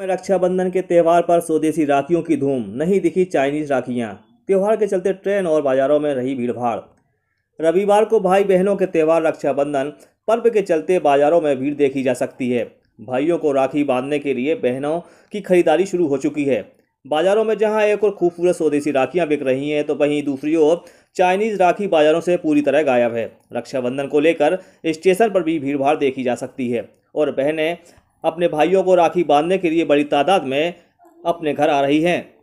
में रक्षाबंधन के त्यौहार पर स्वदेशी राखियों की धूम नहीं दिखी चाइनीज राखियां त्यौहार के चलते ट्रेन और बाजारों में रही भीड़भाड़ रविवार को भाई बहनों के त्यौहार रक्षाबंधन पर्व के चलते बाजारों में भीड़ देखी जा सकती है भाइयों को राखी बांधने के लिए बहनों की खरीदारी शुरू हो चुकी है बाजारों में जहां एक और खूबसूरत स्वदेशी राखियां बिक रही हैं तो वहीं दूसरी ओर चाइनीज राखी बाजारों से पूरी तरह गायब है रक्षाबंधन को लेकर स्टेशन पर भी भीड़भाड़ देखी जा सकती है और बहनें अपने भाइयों को राखी बांधने के लिए बड़ी तादाद में अपने घर आ रही हैं